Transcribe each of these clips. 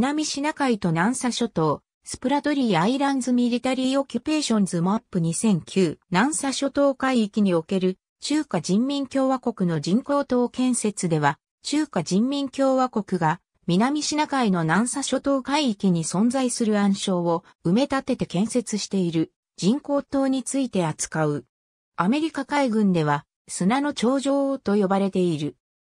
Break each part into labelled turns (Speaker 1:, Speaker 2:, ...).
Speaker 1: 南シナ海と南沙諸島、スプラトリーアイランズミリタリーオキュペーションズマップ2009、南沙諸島海域における中華人民共和国の人工島建設では、中華人民共和国が南シナ海の南沙諸島海域に存在する暗礁を埋め立てて建設している人工島について扱う。アメリカ海軍では砂の頂上と呼ばれている。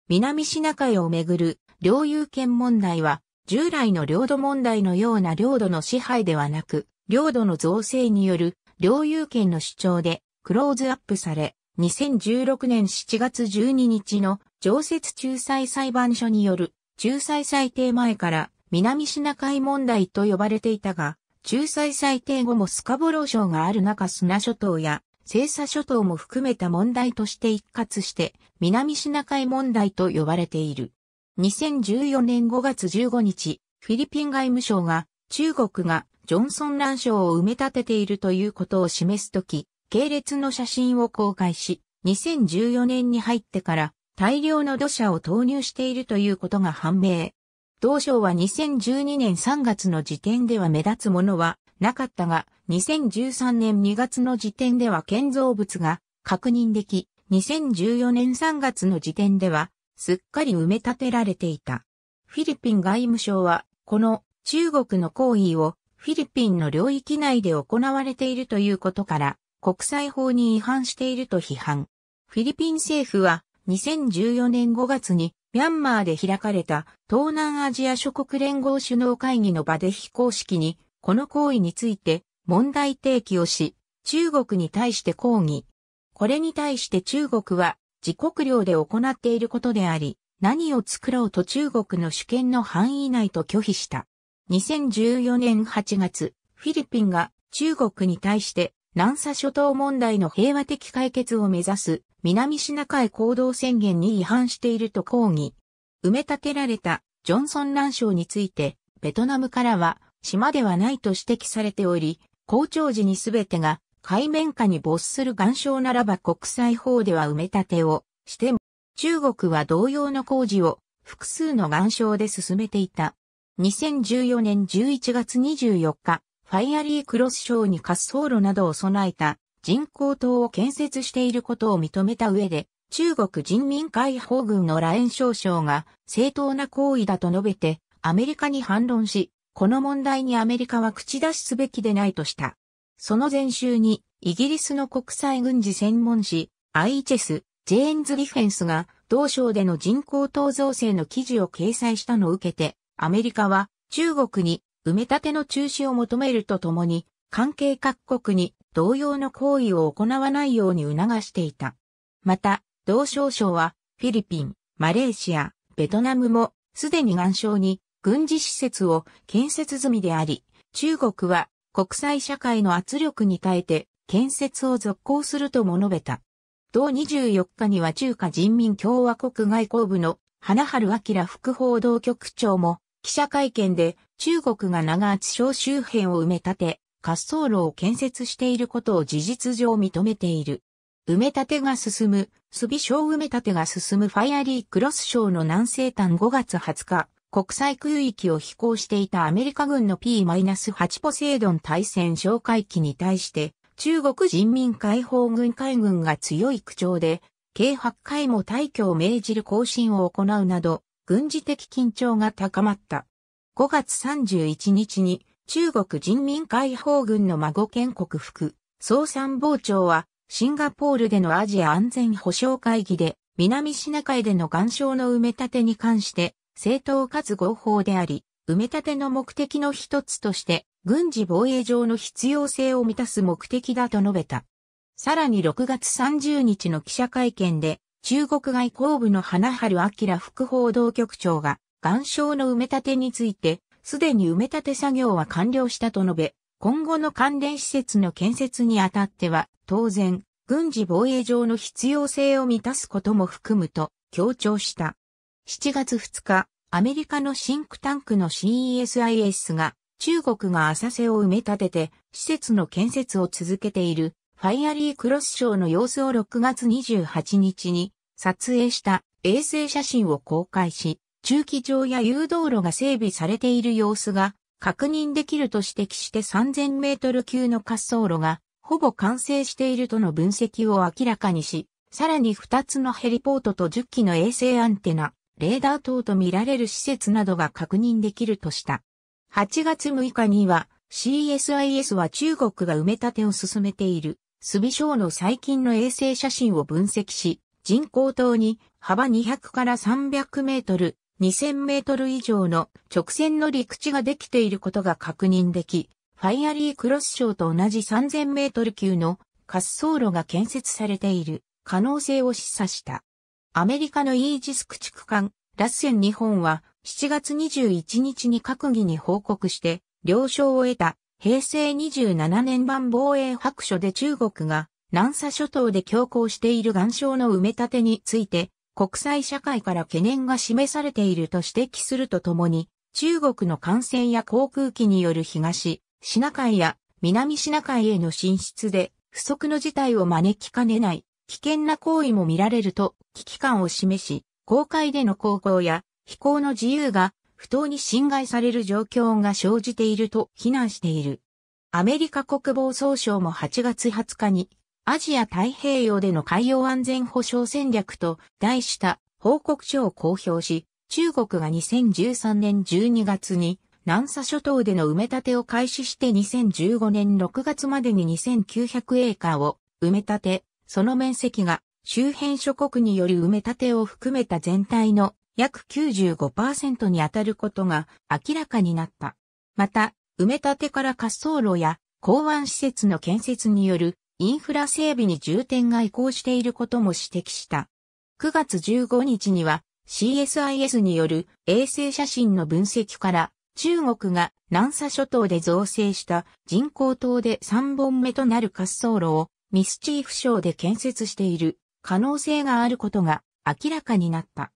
Speaker 1: 南シナ海をめぐる領有権問題は従来の領土問題のような領土の支配ではなく、領土の造成による領有権の主張でクローズアップされ、2016年7月12日の常設仲裁裁判所による仲裁裁定前から南シナ海問題と呼ばれていたが、仲裁裁定後もスカボロー礁がある中砂諸島や西沙諸島も含めた問題として一括して南シナ海問題と呼ばれている。2014年5月15日、フィリピン外務省が、中国がジョンソン乱章を埋め立てているということを示すとき、系列の写真を公開し、2014年に入ってから大量の土砂を投入しているということが判明。同省は2012年3月の時点では目立つものはなかったが、2013年2月の時点では建造物が確認でき、2014年3月の時点ではすっかり埋め立てられていた。フィリピン外務省は、この中国の行為をフィリピンの領域内で行われているということから、国際法に違反していると批判。フィリピン政府は、2014年5月に、ミャンマーで開かれた東南アジア諸国連合首脳会議の場で非公式に、この行為について問題提起をし、中国に対して抗議。これに対して中国は自国領で行っていることであり、何を作ろうと中国の主権の範囲内と拒否した。2014年8月、フィリピンが中国に対して南沙諸島問題の平和的解決を目指す南シナ海行動宣言に違反していると抗議。埋め立てられたジョンソン乱 a 礁について、ベトナムからは島ではないと指摘されており、校長時に全てが海面下に没する岩礁ならば国際法では埋め立てをしても、中国は同様の工事を複数の岩礁で進めていた。2014年11月24日、ファイアリークロス礁に滑走路などを備えた人工島を建設していることを認めた上で、中国人民解放軍のラエン少将が正当な行為だと述べて、アメリカに反論し、この問題にアメリカは口出しすべきでないとした。その前週に、イギリスの国際軍事専門誌、IHS、ジェーンズ・ディフェンスが、同省での人口等造成の記事を掲載したのを受けて、アメリカは中国に埋め立ての中止を求めるとともに、関係各国に同様の行為を行わないように促していた。また、同省省は、フィリピン、マレーシア、ベトナムも、すでに岩礁に軍事施設を建設済みであり、中国は国際社会の圧力に耐えて建設を続行するとも述べた。同24日には中華人民共和国外交部の花春明副報道局長も記者会見で中国が長厚省周辺を埋め立て滑走路を建設していることを事実上認めている。埋め立てが進む、スビ省埋め立てが進むファイアリークロス省の南西端5月20日、国際空域を飛行していたアメリカ軍の P-8 ポセイドン対戦哨戒機に対して、中国人民解放軍海軍が強い口調で、計8回も退去を命じる行進を行うなど、軍事的緊張が高まった。5月31日に、中国人民解放軍の孫建国副総参謀長は、シンガポールでのアジア安全保障会議で、南シナ海での岩礁の埋め立てに関して、正当かつ合法であり、埋め立ての目的の一つとして、軍事防衛上の必要性を満たす目的だと述べた。さらに6月30日の記者会見で、中国外交部の花春明副報道局長が、岩礁の埋め立てについて、すでに埋め立て作業は完了したと述べ、今後の関連施設の建設にあたっては、当然、軍事防衛上の必要性を満たすことも含むと強調した。7月2日、アメリカのシンクタンクの CESIS が、中国が浅瀬を埋め立てて、施設の建設を続けている、ファイアリークロスショーの様子を6月28日に、撮影した衛星写真を公開し、駐機場や誘導路が整備されている様子が確認できると指摘して3000メートル級の滑走路がほぼ完成しているとの分析を明らかにし、さらに2つのヘリポートと10機の衛星アンテナ、レーダー等と見られる施設などが確認できるとした。8月6日には CSIS は中国が埋め立てを進めている、スビウの最近の衛星写真を分析し、人工島に幅200から300メートル、2000メートル以上の直線の陸地ができていることが確認でき、ファイアリークロス省と同じ3000メートル級の滑走路が建設されている可能性を示唆した。アメリカのイージス駆逐艦、ラッセン日本は7月21日に閣議に報告して了承を得た平成27年版防衛白書で中国が南沙諸島で強行している岩礁の埋め立てについて国際社会から懸念が示されていると指摘するとともに中国の艦船や航空機による東シナ海や南シナ海への進出で不測の事態を招きかねない危険な行為も見られると危機感を示し、公海での航行や飛行の自由が不当に侵害される状況が生じていると非難している。アメリカ国防総省も8月20日にアジア太平洋での海洋安全保障戦略と題した報告書を公表し、中国が2013年12月に南沙諸島での埋め立てを開始して2015年6月までに2900エーカーを埋め立て、その面積が周辺諸国による埋め立てを含めた全体の約95%に当たることが明らかになった。また、埋め立てから滑走路や港湾施設の建設によるインフラ整備に重点が移行していることも指摘した。9月15日には CSIS による衛星写真の分析から中国が南沙諸島で造成した人工島で3本目となる滑走路をミスチーフ賞で建設している可能性があることが明らかになった。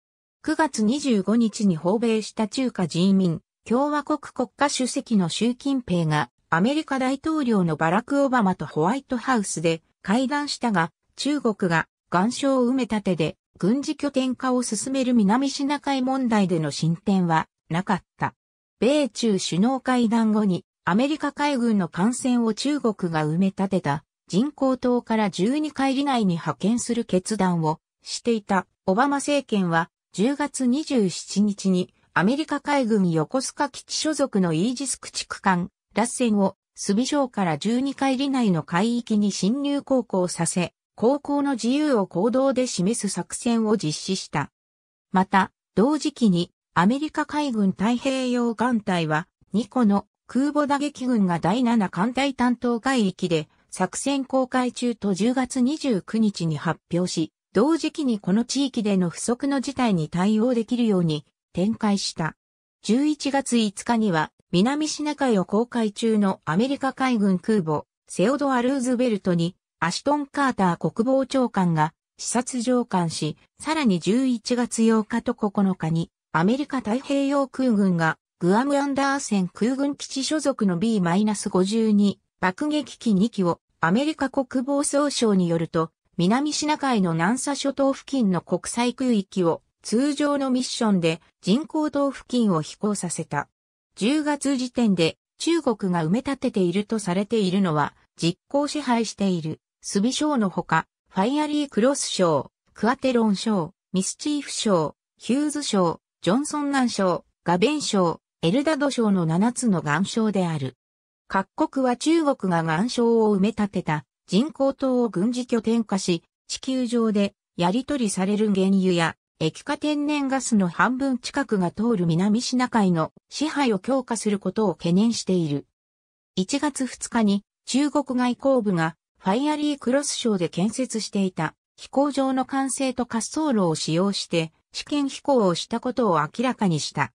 Speaker 1: 9月25日に訪米した中華人民共和国国家主席の習近平がアメリカ大統領のバラク・オバマとホワイトハウスで会談したが中国が岩礁を埋め立てで軍事拠点化を進める南シナ海問題での進展はなかった。米中首脳会談後にアメリカ海軍の艦船を中国が埋め立てた人工島から12回里内に派遣する決断をしていたオバマ政権は10月27日にアメリカ海軍横須賀基地所属のイージス駆逐艦ラッセンをスビ省から12回里内の海域に侵入航行させ、航行の自由を行動で示す作戦を実施した。また、同時期にアメリカ海軍太平洋艦隊は2個の空母打撃群が第7艦隊担当海域で作戦公開中と10月29日に発表し、同時期にこの地域での不測の事態に対応できるように展開した。11月5日には南シナ海を公開中のアメリカ海軍空母セオドア・ルーズベルトにアシュトン・カーター国防長官が視察上官し、さらに11月8日と9日にアメリカ太平洋空軍がグアム・アンダーセン空軍基地所属の B-52 爆撃機2機をアメリカ国防総省によると、南シナ海の南沙諸島付近の国際空域を通常のミッションで人工島付近を飛行させた。10月時点で中国が埋め立てているとされているのは実行支配しているスビ省のほか、ファイアリークロス省、クアテロン省、ミスチーフ省、ヒューズ省、ジョンソン南省、ガベン省、エルダド省の7つの岩礁である。各国は中国が岩礁を埋め立てた人工島を軍事拠点化し、地球上でやり取りされる原油や液化天然ガスの半分近くが通る南シナ海の支配を強化することを懸念している。1月2日に中国外交部がファイアリークロス省で建設していた飛行場の完成と滑走路を使用して試験飛行をしたことを明らかにした。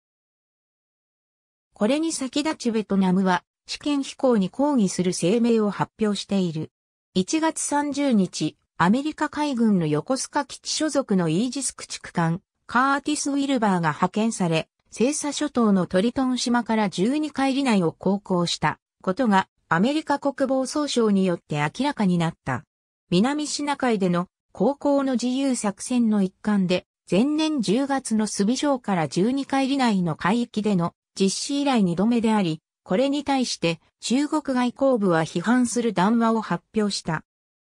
Speaker 1: これに先立ちベトナムは試験飛行に抗議する声明を発表している。1月30日、アメリカ海軍の横須賀基地所属のイージス駆逐艦、カーティス・ウィルバーが派遣され、西沙諸島のトリトン島から12海里内を航行したことがアメリカ国防総省によって明らかになった。南シナ海での航行の自由作戦の一環で、前年10月のスビショウから12海里内の海域での実施以来2度目であり、これに対して中国外交部は批判する談話を発表した。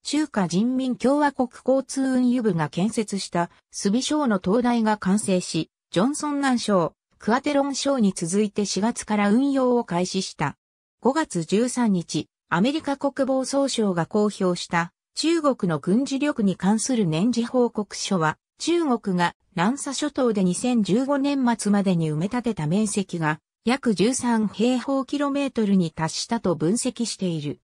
Speaker 1: 中華人民共和国交通運輸部が建設したスビ省の灯台が完成し、ジョンソン南省、クアテロン省に続いて4月から運用を開始した。5月13日、アメリカ国防総省が公表した中国の軍事力に関する年次報告書は、中国が南沙諸島で2015年末までに埋め立てた面積が約13平方キロメートルに達したと分析している。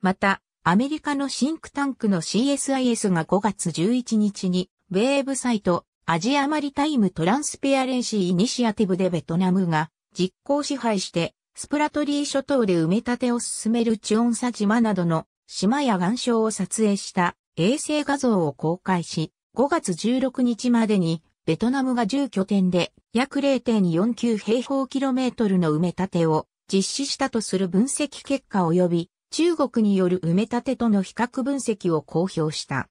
Speaker 1: また、アメリカのシンクタンクの CSIS が5月11日に、ウェーブサイト、アジアマリタイムトランスペアレンシーイニシアティブでベトナムが実行支配して、スプラトリー諸島で埋め立てを進めるチオンサ島などの島や岩礁を撮影した衛星画像を公開し、5月16日までにベトナムが10拠点で約0.49平方キロメートルの埋め立てを実施したとする分析結果及び中国による埋め立てとの比較分析を公表した。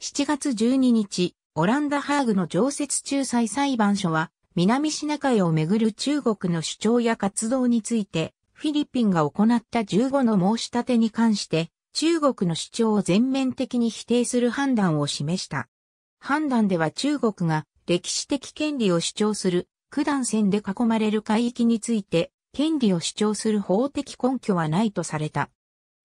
Speaker 1: 7月12日、オランダハーグの常設仲裁裁判所は南シナ海をめぐる中国の主張や活動についてフィリピンが行った15の申し立てに関して中国の主張を全面的に否定する判断を示した。判断では中国が歴史的権利を主張する、九段線で囲まれる海域について、権利を主張する法的根拠はないとされた。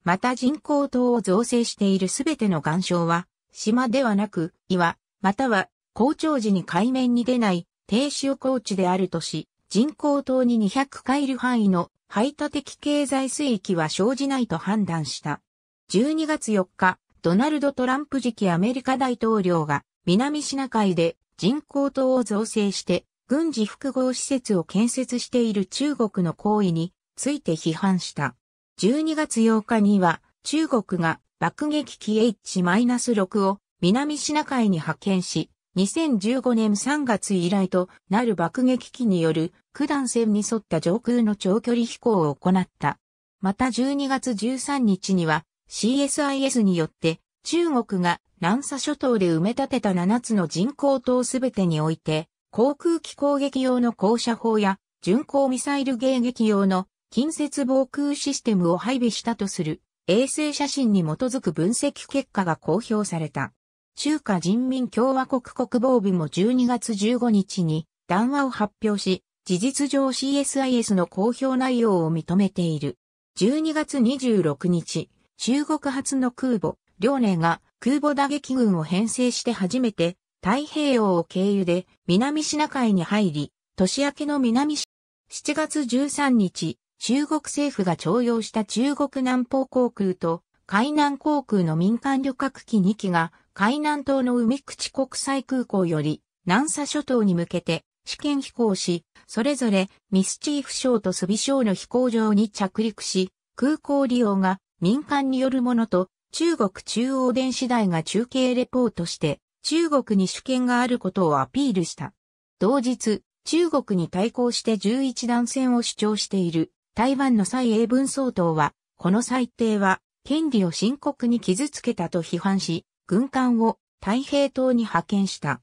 Speaker 1: また人工島を造成しているすべての岩礁は、島ではなく、岩、または、高潮時に海面に出ない、低潮高地であるとし、人工島に200回る範囲の排他的経済水域は生じないと判断した。12月4日、ドナルド・トランプ時期アメリカ大統領が南シナ海で人工島を造成して軍事複合施設を建設している中国の行為について批判した。12月8日には中国が爆撃機 H-6 を南シナ海に派遣し、2015年3月以来となる爆撃機による九段線に沿った上空の長距離飛行を行った。また12月13日には CSIS によって中国が南沙諸島で埋め立てた7つの人工島すべてにおいて、航空機攻撃用の降射砲や巡航ミサイル迎撃用の近接防空システムを配備したとする衛星写真に基づく分析結果が公表された。中華人民共和国国防部も12月15日に談話を発表し、事実上 CSIS の公表内容を認めている。12月26日、中国発の空母、両寧が空母打撃群を編成して初めて太平洋を経由で南シナ海に入り、年明けの南市、7月13日、中国政府が徴用した中国南方航空と海南航空の民間旅客機2機が海南島の海口国際空港より南沙諸島に向けて試験飛行し、それぞれミスチーフ省とスビ省の飛行場に着陸し、空港利用が民間によるものと中国中央電子台が中継レポートして中国に主権があることをアピールした。同日、中国に対抗して11弾戦を主張している台湾の蔡英文総統は、この裁定は権利を深刻に傷つけたと批判し、軍艦を太平島に派遣した。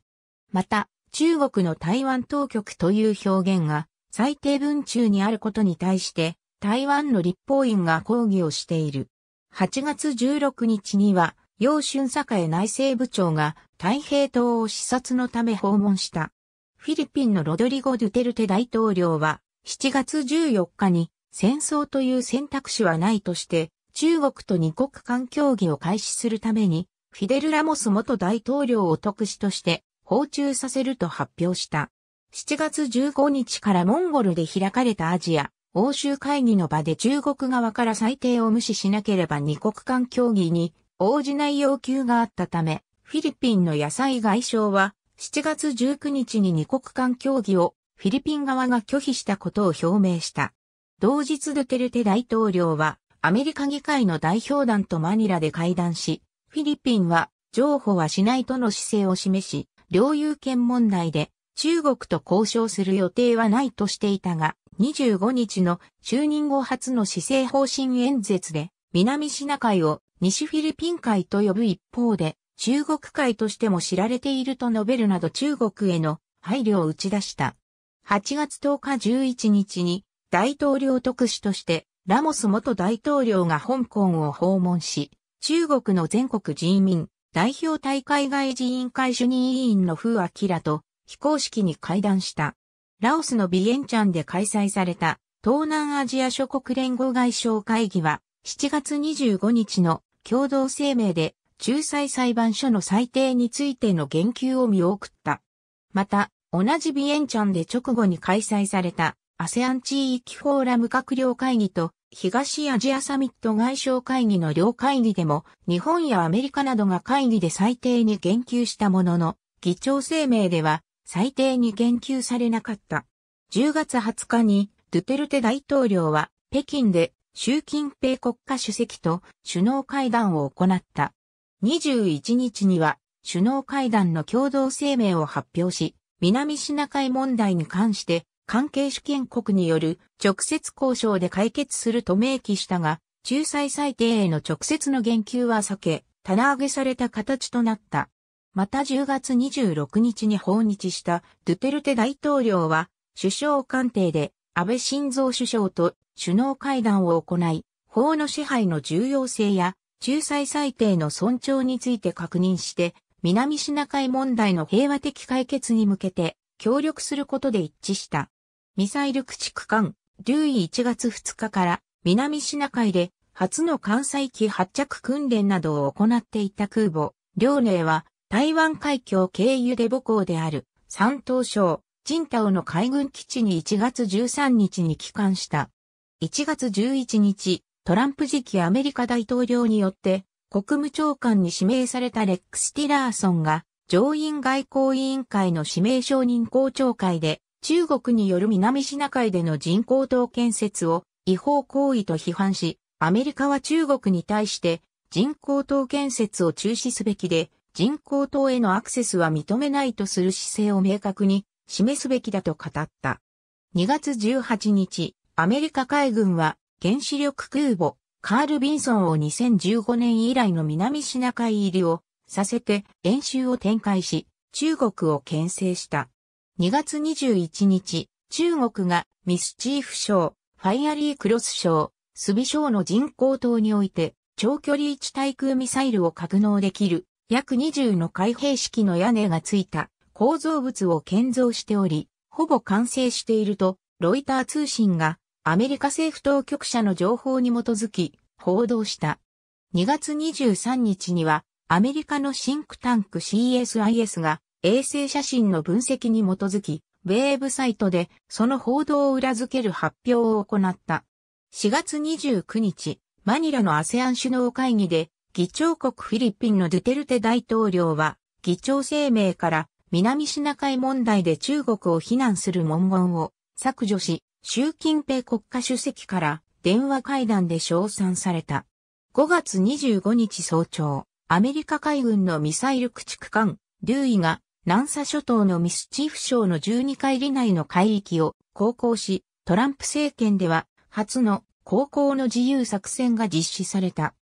Speaker 1: また、中国の台湾当局という表現が最低文中にあることに対して、台湾の立法院が抗議をしている。8月16日には、楊春栄内政部長が太平島を視察のため訪問した。フィリピンのロドリゴ・ドゥテルテ大統領は、7月14日に戦争という選択肢はないとして、中国と二国間協議を開始するために、フィデル・ラモス元大統領を特使として訪中させると発表した。7月15日からモンゴルで開かれたアジア欧州会議の場で中国側から裁定を無視しなければ二国間協議に応じない要求があったため、フィリピンの野菜外相は7月19日に二国間協議をフィリピン側が拒否したことを表明した。同日ドゥテルテ大統領はアメリカ議会の代表団とマニラで会談し、フィリピンは譲歩はしないとの姿勢を示し、領有権問題で中国と交渉する予定はないとしていたが、25日の就任後初の施政方針演説で、南シナ海を西フィリピン海と呼ぶ一方で、中国海としても知られていると述べるなど中国への配慮を打ち出した。8月10日11日に大統領特使としてラモス元大統領が香港を訪問し、中国の全国人民代表大会外事委員会主任委員の風明と非公式に会談した。ラオスのビエンチャンで開催された東南アジア諸国連合外相会議は7月25日の共同声明で仲裁裁判所の裁定についての言及を見送った。また、同じビエンチャンで直後に開催されたアセアン地域フォーラム閣僚会議と東アジアサミット外相会議の両会議でも日本やアメリカなどが会議で裁定に言及したものの議長声明では最低に言及されなかった。10月20日にドゥテルテ大統領は北京で習近平国家主席と首脳会談を行った。21日には首脳会談の共同声明を発表し、南シナ海問題に関して関係主権国による直接交渉で解決すると明記したが、仲裁裁定への直接の言及は避け、棚上げされた形となった。また10月26日に訪日したドゥテルテ大統領は、首相官邸で安倍晋三首相と首脳会談を行い、法の支配の重要性や仲裁裁定の尊重について確認して、南シナ海問題の平和的解決に向けて協力することで一致した。ミサイル駆逐艦、留意1月2日から南シナ海で初の艦載機発着訓練などを行っていた空母、両寧は台湾海峡経由で母港である山東省、神ンの海軍基地に1月13日に帰還した。1月11日、トランプ時期アメリカ大統領によって国務長官に指名されたレックス・ティラーソンが上院外交委員会の指名承認公聴会で中国による南シナ海での人工島建設を違法行為と批判し、アメリカは中国に対して人工島建設を中止すべきで人工島へのアクセスは認めないとする姿勢を明確に示すべきだと語った。2月18日、アメリカ海軍は原子力空母カール・ビンソンを2015年以来の南シナ海入りをさせて演習を展開し、中国を牽制した。2月21日、中国がミスチーフ賞、ファイアリークロス賞、スビ賞の人工島において長距離一対空ミサイルを格納できる約20の開閉式の屋根がついた構造物を建造しており、ほぼ完成していると、ロイター通信がアメリカ政府当局者の情報に基づき報道した。2月23日には、アメリカのシンクタンク CSIS が衛星写真の分析に基づき、ウェーブサイトでその報道を裏付ける発表を行った。4月29日、マニラのアセアン首脳会議で議長国フィリピンのドゥテルテ大統領は、議長声明から南シナ海問題で中国を非難する文言を削除し、習近平国家主席から電話会談で称賛された。5月25日早朝、アメリカ海軍のミサイル駆逐艦、デューイが南沙諸島のミスチーフ省の12海里内の海域を航行し、トランプ政権では初の航行の自由作戦が実施された。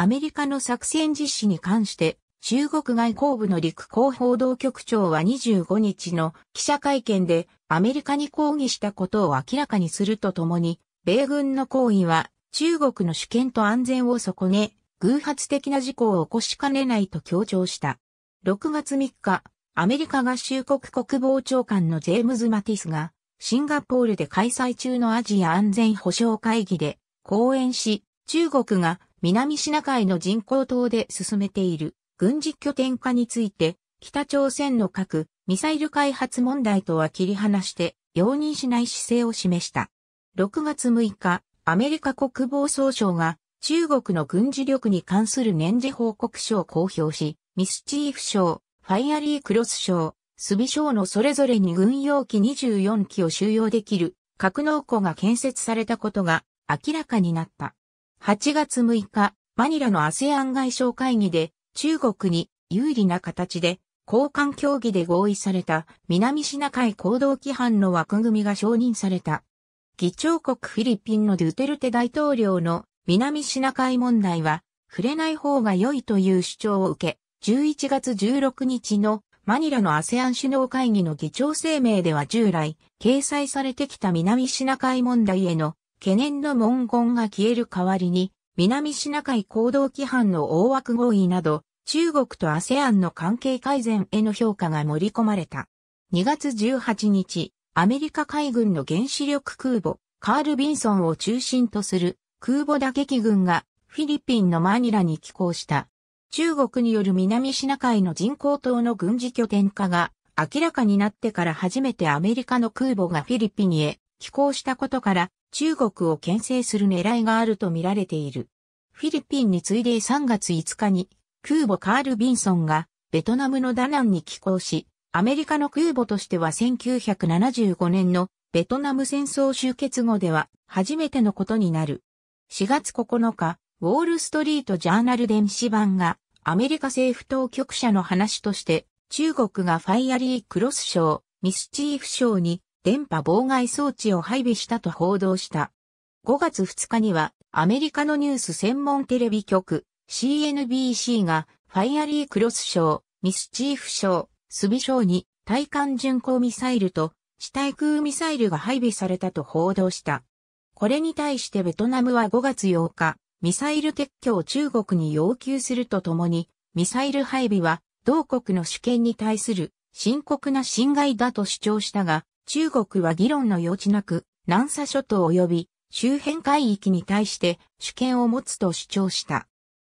Speaker 1: アメリカの作戦実施に関して、中国外交部の陸広報道局長は25日の記者会見でアメリカに抗議したことを明らかにするとともに、米軍の行為は中国の主権と安全を損ね、偶発的な事故を起こしかねないと強調した。6月3日、アメリカ合衆国国防長官のジェームズ・マティスが、シンガポールで開催中のアジア安全保障会議で講演し、中国が南シナ海の人工島で進めている軍事拠点化について、北朝鮮の核・ミサイル開発問題とは切り離して容認しない姿勢を示した。6月6日、アメリカ国防総省が中国の軍事力に関する年次報告書を公表し、ミスチーフ賞、ファイアリークロス賞、スビ賞のそれぞれに軍用機24機を収容できる格納庫が建設されたことが明らかになった。8月6日、マニラの ASEAN 外相会議で中国に有利な形で交換協議で合意された南シナ海行動規範の枠組みが承認された。議長国フィリピンのドゥテルテ大統領の南シナ海問題は触れない方が良いという主張を受け、11月16日のマニラの ASEAN 首脳会議の議長声明では従来掲載されてきた南シナ海問題への懸念の文言が消える代わりに、南シナ海行動規範の大枠合意など、中国と ASEAN の関係改善への評価が盛り込まれた。2月18日、アメリカ海軍の原子力空母、カール・ビンソンを中心とする空母打撃軍がフィリピンのマニラに寄港した。中国による南シナ海の人工島の軍事拠点化が明らかになってから初めてアメリカの空母がフィリピンへ寄港したことから中国を牽制する狙いがあるとみられている。フィリピンに次いで3月5日に、空母カール・ビンソンが、ベトナムのダナンに寄港し、アメリカの空母としては1975年のベトナム戦争終結後では初めてのことになる。4月9日、ウォールストリートジャーナル電子版がアメリカ政府当局者の話として中国がファイアリークロス賞、ミスチーフ賞に電波妨害装置を配備したと報道した。5月2日にはアメリカのニュース専門テレビ局 CNBC がファイアリークロス賞、ミスチーフ賞、スビ賞に対艦巡航ミサイルと地対空ミサイルが配備されたと報道した。これに対してベトナムは5月8日、ミサイル撤去を中国に要求するとともに、ミサイル配備は同国の主権に対する深刻な侵害だと主張したが、中国は議論の余地なく、南沙諸島及び周辺海域に対して主権を持つと主張した。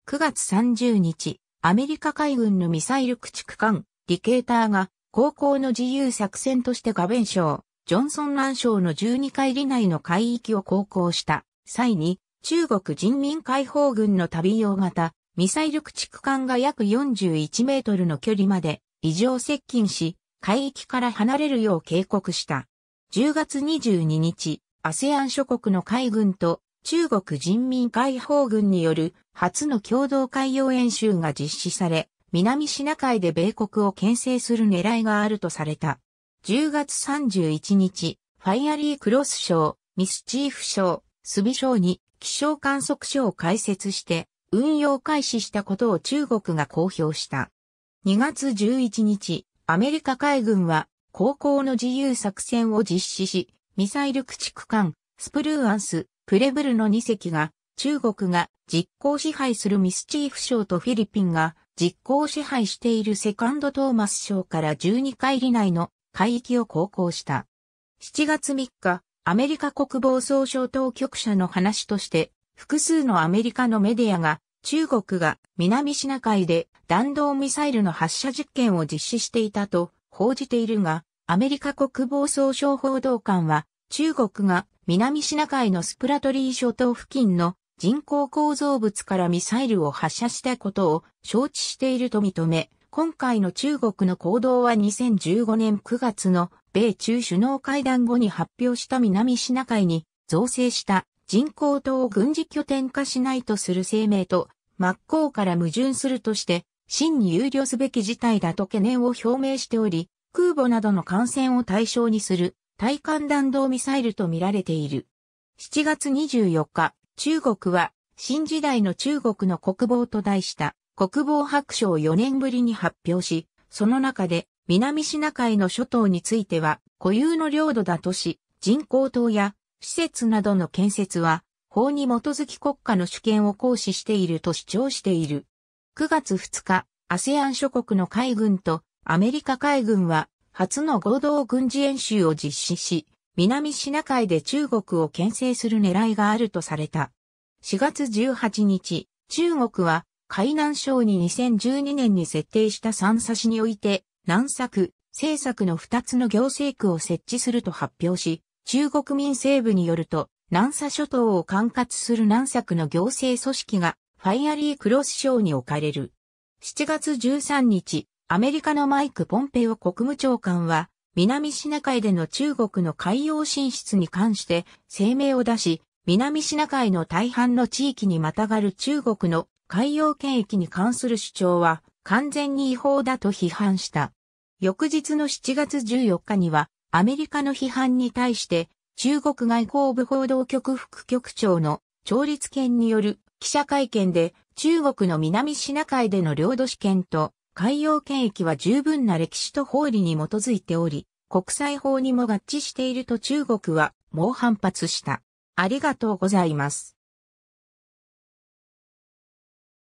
Speaker 1: 9月30日、アメリカ海軍のミサイル駆逐艦、ディケーターが、航行の自由作戦としてガベン省、ジョンソン南省の12海里内の海域を航行した際に、中国人民解放軍の旅用型、ミサイル駆逐艦が約41メートルの距離まで異常接近し、海域から離れるよう警告した。10月22日、ASEAN 諸国の海軍と中国人民解放軍による初の共同海洋演習が実施され、南シナ海で米国を牽制する狙いがあるとされた。10月31日、ファイアリークロス賞、ミスチーフ賞、スビ賞に気象観測所を開設して運用開始したことを中国が公表した。2月11日、アメリカ海軍は航行の自由作戦を実施し、ミサイル駆逐艦、スプルーアンス、プレブルの2隻が、中国が実行支配するミスチーフ省とフィリピンが実行支配しているセカンドトーマス省から12海里内の海域を航行した。7月3日、アメリカ国防総省当局者の話として、複数のアメリカのメディアが中国が南シナ海で弾道ミサイルの発射実験を実施していたと報じているが、アメリカ国防総省報道官は、中国が南シナ海のスプラトリー諸島付近の人工構造物からミサイルを発射したことを承知していると認め、今回の中国の行動は2015年9月の米中首脳会談後に発表した南シナ海に造成した人工島を軍事拠点化しないとする声明と真っ向から矛盾するとして、真に憂慮すべき事態だと懸念を表明しており、空母などの艦船を対象にする対艦弾道ミサイルとみられている。7月24日、中国は新時代の中国の国防と題した国防白書を4年ぶりに発表し、その中で南シナ海の諸島については固有の領土だとし、人工島や施設などの建設は法に基づき国家の主権を行使していると主張している。9月2日、ASEAN 諸国の海軍とアメリカ海軍は初の合同軍事演習を実施し、南シナ海で中国を牽制する狙いがあるとされた。4月18日、中国は海南省に2012年に設定した三差しにおいて、南作、西策の2つの行政区を設置すると発表し、中国民政部によると、南沙諸島を管轄する南沙区の行政組織がファイアリークロス省に置かれる。7月13日、アメリカのマイク・ポンペオ国務長官は、南シナ海での中国の海洋進出に関して声明を出し、南シナ海の大半の地域にまたがる中国の海洋権益に関する主張は完全に違法だと批判した。翌日の7月14日にはアメリカの批判に対して中国外交部報道局副局長の調律権による記者会見で中国の南シナ海での領土主権と海洋権益は十分な歴史と法理に基づいており、国際法にも合致していると中国は猛反発した。ありがとうございます。